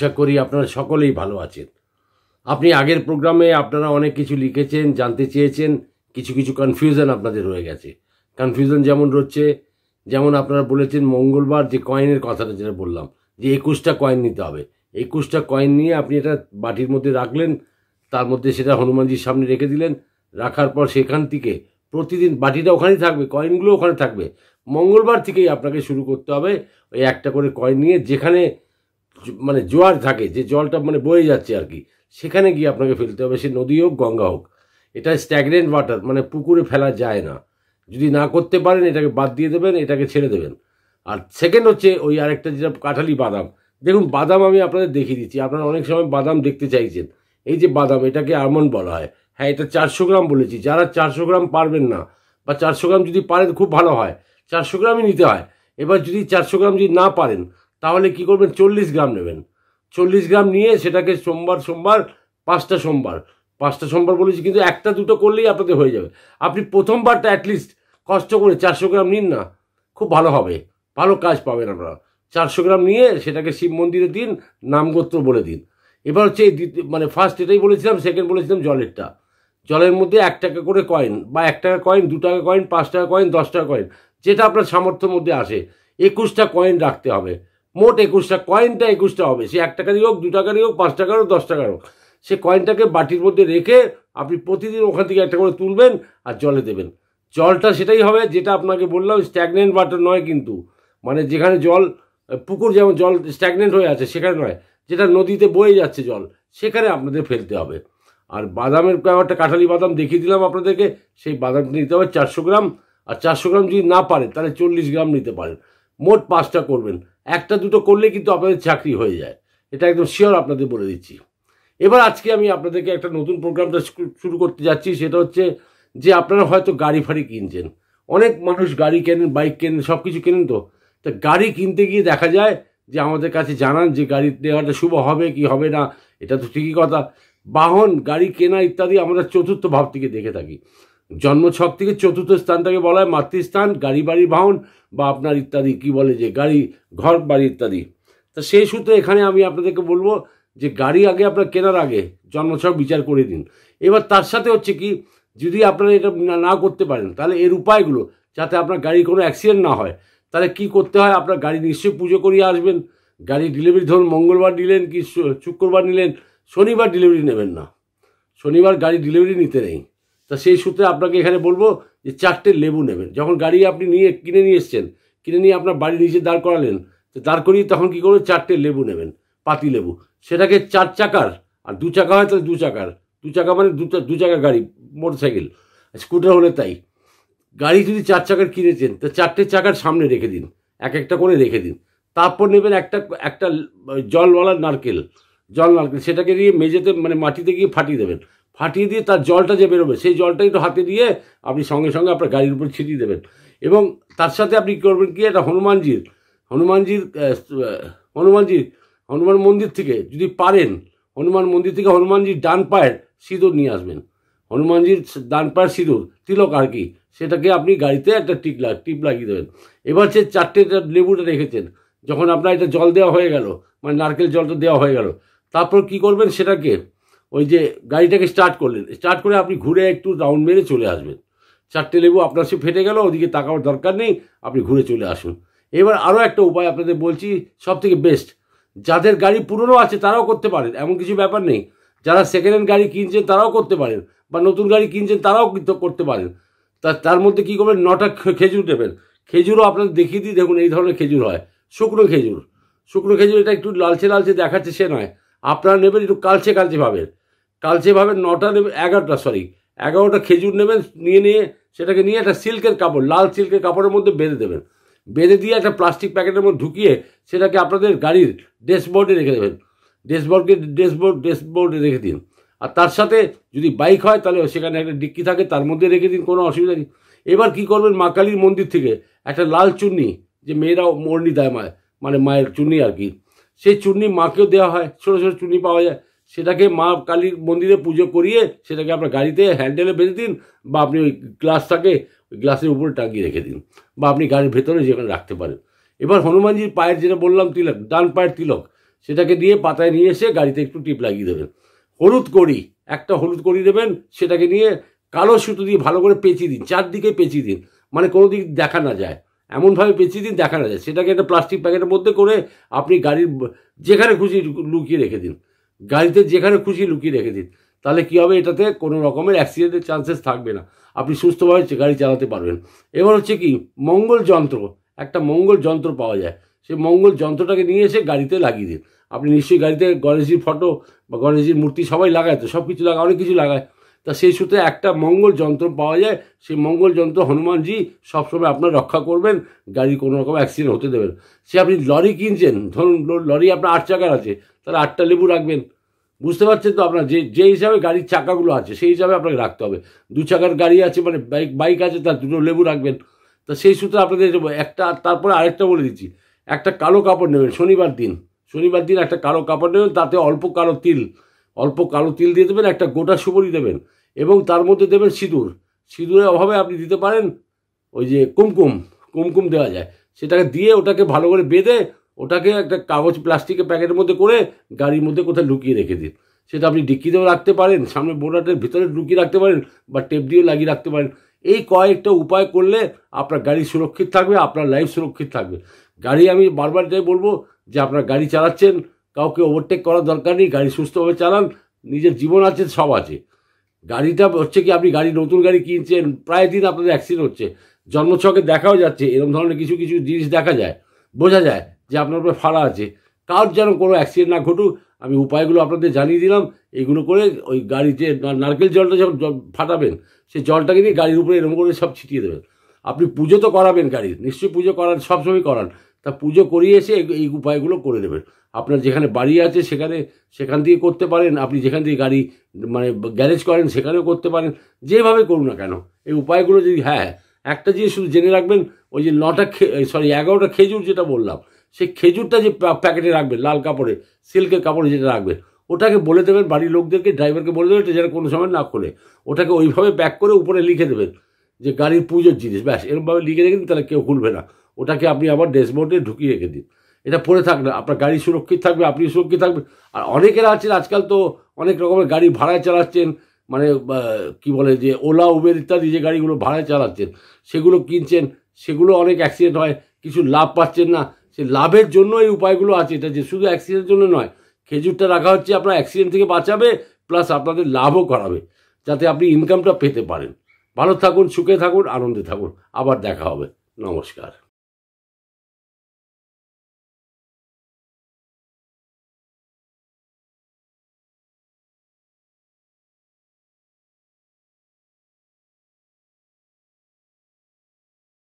আশা করি আপনারা সকলেই ভালো আছেন আপনি আগের প্রোগ্রামে আপনারা অনেক কিছু লিখেছেন জানতে চেয়েছেন কিছু কিছু কনফিউশন আপনাদের রয়ে গেছে কনফিউশন যেমন রচ্ছে যেমন আপনারা বলেছেন মঙ্গলবার যে কয়েনের কথাটা যেটা বললাম যে একুশটা কয়েন নিতে হবে একুশটা কয়েন নিয়ে আপনি এটা বাটির মধ্যে রাখলেন তার মধ্যে সেটা হনুমানজির সামনে রেখে দিলেন রাখার পর সেখান থেকে প্রতিদিন বাটিটা ওখানেই থাকবে কয়েনগুলো ওখানে থাকবে মঙ্গলবার থেকেই আপনাকে শুরু করতে হবে ওই একটা করে কয়েন নিয়ে যেখানে মানে জোয়ার থাকে যে জলটা মানে বয়ে যাচ্ছে আর কি সেখানে গিয়ে আপনাকে ফেলতে হবে সে নদী হোক গঙ্গা হোক এটা স্ট্যাগনেন্ট ওয়াটার মানে পুকুরে ফেলা যায় না যদি না করতে পারেন এটাকে বাদ দিয়ে দেবেন এটাকে ছেড়ে দেবেন আর সেকেন্ড হচ্ছে ওই আরেকটা যেটা কাঁঠালি বাদাম দেখুন বাদাম আমি আপনাদের দেখিয়ে দিচ্ছি আপনারা অনেক সময় বাদাম দেখতে চাইছেন এই যে বাদাম এটাকে আমন বলা হয় হ্যাঁ এটা চারশো গ্রাম বলেছি যারা চারশো গ্রাম পারবেন না বা চারশো গ্রাম যদি পারেন খুব ভালো হয় চারশো গ্রামই নিতে হয় এবার যদি চারশো গ্রাম যদি না পারেন তাহলে কি করবেন চল্লিশ গ্রাম নেবেন চল্লিশ গ্রাম নিয়ে সেটাকে সোমবার সোমবার পাঁচটা সোমবার পাঁচটা সোমবার বলেছি কিন্তু একটা দুটো করলেই আপনাদের হয়ে যাবে আপনি প্রথমবারটা অ্যাটলিস্ট কষ্ট করে চারশো গ্রাম নিন না খুব ভালো হবে ভালো কাজ পাবেন আপনারা চারশো গ্রাম নিয়ে সেটাকে শিব মন্দিরে দিন নামগোত্র বলে দিন এবার হচ্ছে এই মানে ফার্স্ট এটাই বলেছিলাম সেকেন্ড বলেছিলাম জলেরটা জলের মধ্যে এক টাকা করে কয়েন বা এক টাকা কয়েন দু টাকা কয়েন পাঁচ টাকা কয়েন দশ টাকা কয়েন যেটা আপনার সামর্থ্যের মধ্যে আসে একুশটা কয়েন রাখতে হবে মোট একুশটা কয়েনটা একুশটা হবে সে এক টাকারই হোক দু টাকারই হোক পাঁচ টাকার হোক দশ টাকার হোক সে কয়েনটাকে বাটির মধ্যে রেখে আপনি প্রতিদিন ওখান থেকে একটা করে তুলবেন আর জলে দেবেন জলটা সেটাই হবে যেটা আপনাকে বললাম স্ট্যাগনেন্ট ওয়াটার নয় কিন্তু মানে যেখানে জল পুকুর যেমন জল স্ট্যাগনেন্ট হয়ে আছে সেখানে নয় যেটা নদীতে বয়ে যাচ্ছে জল সেখানে আপনাদের ফেলতে হবে আর বাদামের ব্যাপারটা কাঁঠালি বাদাম দেখিয়ে দিলাম আপনাদেরকে সেই বাদামটা নিতে হবে চারশো গ্রাম আর চারশো গ্রাম যদি না পারেন তাহলে চল্লিশ গ্রাম নিতে পারেন মোট পাঁচটা করবেন একটা দুটো করলে কিন্তু আপনাদের চাকরি হয়ে যায় এটা একদম শিওর আপনাদের বলে দিচ্ছি এবার আজকে আমি আপনাদেরকে একটা নতুন প্রোগ্রামটা শুরু করতে যাচ্ছি সেটা হচ্ছে যে আপনারা হয়তো গাড়ি ফাড়ি কিনছেন অনেক মানুষ গাড়ি কেনেন বাইক কেনেন সব কিছু কেনেন তো তা গাড়ি কিনতে গিয়ে দেখা যায় যে আমাদের কাছে জানান যে গাড়ি নেওয়াটা শুভ হবে কি হবে না এটা তো ঠিকই কথা বাহন গাড়ি কেনা ইত্যাদি আমরা চতুর্থ ভাব থেকে দেখে থাকি জন্মছক থেকে চতুর্থ স্থানটাকে বলা হয় মাতৃস্থান গাড়ি বাড়ি বাহন বা আপনার ইত্যাদি কি বলে যে গাড়ি ঘর বাড়ি ইত্যাদি তা সেই সূত্রে এখানে আমি আপনাদেরকে বলবো যে গাড়ি আগে আপনার কেনার আগে জন্মছক বিচার করে দিন এবার তার সাথে হচ্ছে কি যদি আপনারা এটা না করতে পারেন তাহলে এর উপায়গুলো যাতে আপনার গাড়ির কোনো অ্যাক্সিডেন্ট না হয় তাহলে কি করতে হয় আপনার গাড়ি নিশ্চয়ই পুজো করিয়ে আসবেন গাড়ি ডেলিভারি ধরুন মঙ্গলবার নিলেন কি শুক্রবার নিলেন শনিবার ডেলিভারি নেবেন না শনিবার গাড়ি ডেলিভারি নিতে নেই তা সেই সূত্রে আপনাকে এখানে বলবো যে চারটে লেবু নেবেন যখন গাড়ি আপনি নিয়ে কিনে নিয়ে এসছেন কিনে নিয়ে আপনার বাড়ি নিজে দাঁড় করালেন তো দাঁড় করিয়ে তখন কী করবেন চারটে লেবু নেবেন পাতি লেবু সেটাকে চার চাকার আর দু চাকা হয় তাহলে দু চাকার দু চাকা মানে দু দু চাকা গাড়ি মোটর সাইকেল স্কুটার হলে তাই গাড়ি যদি চার চাকার কিনেছেন তা চারটে চাকার সামনে রেখে দিন এক একটা করে রেখে দিন তারপর নেবেন একটা একটা জলওয়ালা নারকেল জল নারকেল সেটাকে দিয়ে মেঝেতে মানে মাটিতে গিয়ে ফাটিয়ে দেবেন ফাটিয়ে দিয়ে তার জলটা যে বেরোবে সেই জলটা একটু হাতে দিয়ে আপনি সঙ্গে সঙ্গে আপনার গাড়ির উপর ছিটিয়ে দেবেন এবং তার সাথে আপনি কী করবেন কি এটা হনুমানজির হনুমানজির হনুমানজির হনুমান মন্দির থেকে যদি পারেন হনুমান মন্দির থেকে হনুমানজির ডান পায়ের সিঁদুর নিয়ে আসবেন হনুমানজির ডান পায়ের সিঁদুর তিলক আর কি সেটাকে আপনি গাড়িতে একটা টিপ লাগ টিপ লাগিয়ে দেবেন এবার সে চারটে লেবুটা রেখেছেন যখন আপনার এটা জল দেওয়া হয়ে গেল মানে নারকেল জলটা দেওয়া হয়ে গেল তারপর কি করবেন সেটাকে ওই যে গাড়িটাকে স্টার্ট করলেন স্টার্ট করে আপনি ঘুরে একটু রাউন্ড মেরে চলে আসবেন চারটে লেবু আপনার সে ফেটে গেল ওদিকে তাকাবার দরকার নেই আপনি ঘুরে চলে আসুন এবার আরও একটা উপায় আপনাদের বলছি সব থেকে বেস্ট যাদের গাড়ি পুরনো আছে তারাও করতে পারেন এমন কিছু ব্যাপার নেই যারা সেকেন্ড হ্যান্ড গাড়ি কিনছেন তারাও করতে পারেন বা নতুন গাড়ি কিনছেন তারাও কিন্তু করতে পারেন তা তার মধ্যে কী করবেন নটা খেজুর নেবেন খেজুরও আপনাদের দেখিয়ে দিই দেখুন এই ধরনের খেজুর হয় শুকনো খেজুর শুকনো খেজুর এটা একটু লালচে লালচে দেখাচ্ছে সে নয় আপনারা নেবেন একটু কালচে কালচে ভাবেন কাল সেভাবে নটা নেবেন এগারোটা সরি এগারোটা খেজুর নেবেন নিয়ে নিয়ে সেটাকে নিয়ে একটা সিল্কের কাপড় লাল সিল্কের কাপড়ের মধ্যে বেঁধে দেবেন বেঁধে দিয়ে একটা প্লাস্টিক প্যাকেটের মধ্যে ঢুকিয়ে সেটাকে আপনাদের গাড়ির ড্যাশবোর্ডে রেখে দেবেন ড্যাশবোর্ডকে ড্যাশবোর্ড ড্যাশবোর্ডে রেখে দিন আর তার সাথে যদি বাইক হয় তাহলে সেখানে একটা ডিক্কি থাকে তার মধ্যে রেখে দিন কোনো অসুবিধা নেই এবার কি করবেন মা কালীর মন্দির থেকে একটা লাল চুন্নি যে মেয়েরা মর্নি দেয় মায় মানে মায়ের চুন্নি আর কি সেই চুন্নি মাকেও দেওয়া হয় ছোটো ছোটো চুন্নি পাওয়া যায় সেটাকে মা কালীর মন্দিরে পুজো করিয়ে সেটাকে আপনার গাড়িতে হ্যান্ডেলে বেঁধে দিন বা আপনি ওই গ্লাসটাকে ওই গ্লাসের উপরে টাঙিয়ে রেখে দিন বা আপনি গাড়ির ভেতরে যেখানে রাখতে পারেন এবার হনুমানজির পায়ের যেটা বললাম তিলক ডান পায়ের তিলক সেটাকে দিয়ে পাতায় নিয়ে এসে গাড়িতে একটু টিপ লাগিয়ে দেবেন হলুদ করি একটা হলুদ করি দেবেন সেটাকে নিয়ে কালো সুতো দিয়ে ভালো করে পেঁচিয়ে দিন চারদিকে পেঁচিয়ে দিন মানে কোনো দিক দেখা না যায় এমনভাবে পেঁচিয়ে দিন দেখা না যায় সেটাকে একটা প্লাস্টিক প্যাকেটের মধ্যে করে আপনি গাড়ির যেখানে খুশি লুকিয়ে রেখে দিন গাড়িতে যেখানে খুশি লুকিয়ে রেখে দিন তাহলে কী হবে এটাতে কোনো রকমের অ্যাক্সিডেন্টের চান্সেস থাকবে না আপনি সুস্থভাবে গাড়ি চালাতে পারবেন এবার হচ্ছে কি মঙ্গল যন্ত্র একটা মঙ্গল যন্ত্র পাওয়া যায় সেই মঙ্গল যন্ত্রটাকে নিয়ে এসে গাড়িতে লাগিয়ে দিন আপনি নিশ্চয়ই গাড়িতে গণেশজির ফটো বা গণেশজির মূর্তি সবাই লাগায় তো সব কিছু লাগায় অনেক কিছু লাগায় তা সেই সূত্রে একটা মঙ্গল যন্ত্র পাওয়া যায় সেই মঙ্গল যন্ত্র হনুমানজি সবসময় আপনার রক্ষা করবেন গাড়ি কোনো রকম অ্যাক্সিডেন্ট হতে দেবেন সে আপনি লরি কিনছেন ধরুন লরি আপনার আট চাকার আছে তাহলে আটটা লেবু রাখবেন বুঝতে পারছেন তো আপনার যে যে হিসাবে গাড়ির চাকাগুলো আছে সেই হিসাবে আপনাকে রাখতে হবে দু চাকার গাড়ি আছে মানে বাইক বাইক আছে তার দুটো লেবু রাখবেন তা সেই সূত্রে আপনাদের একটা তারপরে আরেকটা বলে দিচ্ছি একটা কালো কাপড় নেবেন শনিবার দিন শনিবার দিন একটা কালো কাপড় নেবেন তাতে অল্প কালো তিল অল্প কালো তিল দিয়ে দেবেন একটা গোটা সুপুরি দেবেন এবং তার মধ্যে দেবেন সিঁদুর সিঁদুরের অভাবে আপনি দিতে পারেন ওই যে কুমকুম কুমকুম দেওয়া যায় সেটাকে দিয়ে ওটাকে ভালো করে বেঁধে ওটাকে একটা কাগজ প্লাস্টিকের প্যাকেটের মধ্যে করে গাড়ির মধ্যে কোথায় লুকিয়ে রেখে দিন সেটা আপনি ডিক্কিতেও রাখতে পারেন সামনে বোর্ডারের ভিতরে লুকিয়ে রাখতে পারেন বা টেপ দিয়েও লাগিয়ে রাখতে পারেন এই কয়েকটা উপায় করলে আপনার গাড়ি সুরক্ষিত থাকবে আপনার লাইফ সুরক্ষিত থাকবে গাড়ি আমি বারবার যাই বলবো যে আপনার গাড়ি চালাচ্ছেন কাউকে ওভারটেক করার দরকার নেই গাড়ি সুস্থভাবে চালান নিজের জীবন আছে সব আছে গাড়িটা হচ্ছে কি আপনি গাড়ি নতুন গাড়ি কিনছেন প্রায় দিন আপনাদের অ্যাক্সিডেন্ট হচ্ছে জন্মছকে দেখাও যাচ্ছে এরকম ধরনের কিছু কিছু জিনিস দেখা যায় বোঝা যায় যে আপনার উপরে ফাড়া আছে কার যেন কোনো অ্যাক্সিডেন্ট না ঘটুক আমি উপায়গুলো আপনাদের জানিয়ে দিলাম এইগুলো করে ওই গাড়ি যে নারকেল জলটা যখন ফাটাবেন সেই জলটাকে নিয়ে গাড়ির উপরে এরকম করে সব ছিটিয়ে দেবেন আপনি পুজো তো করাবেন গাড়ির নিশ্চয়ই পুজো করান সবসময় করান তা পুজো করিয়ে এসে এই উপায়গুলো করে দেবেন আপনার যেখানে বাড়ি আছে সেখানে সেখান থেকে করতে পারেন আপনি যেখান থেকে গাড়ি মানে গ্যারেজ করেন সেখানেও করতে পারেন যেভাবে করুন না কেন এই উপায়গুলো যদি হ্যাঁ একটা জিনিস শুধু জেনে রাখবেন ওই যে নটা সরি এগারোটা খেজুর যেটা বললাম সেই খেজুরটা যে প্যাকেটে রাখবেন লাল কাপড়ে সিল্কের কাপড়ে যেটা রাখবেন ওটাকে বলে দেবেন বাড়ির লোকদেরকে ড্রাইভারকে বলে দেবেন এটা যেন কোনো সময় না খোলে ওটাকে ওইভাবে প্যাক করে উপরে লিখে দেবেন যে গাড়ির পুজোর জিনিস ব্যাস এরমভাবে লিখে রেখে তাহলে কেউ খুলবে না ওটাকে আপনি আবার ড্যাশবোর্ডে ঢুকিয়ে রেখে দিন এটা পড়ে না আপনার গাড়ি সুরক্ষিত থাকবে আপনি সুরক্ষিত থাকবেন আর অনেকেরা আছেন আজকাল তো অনেক রকমের গাড়ি ভাড়ায় চালাচ্ছেন মানে কি বলে যে ওলা উবের ইত্যাদি যে গাড়িগুলো ভাড়ায় চালাচ্ছেন সেগুলো কিনছেন সেগুলো অনেক অ্যাক্সিডেন্ট হয় কিছু লাভ পাচ্ছেন না সে লাভের জন্য এই উপায়গুলো আছে এটা যে শুধু অ্যাক্সিডেন্টের জন্য নয় খেজুরটা রাখা হচ্ছে আপনার অ্যাক্সিডেন্ট থেকে বাঁচাবে প্লাস আপনাদের লাভও করাবে যাতে আপনি ইনকামটা পেতে পারেন ভালো থাকুন সুখে থাকুন আনন্দে থাকুন আবার দেখা হবে নমস্কার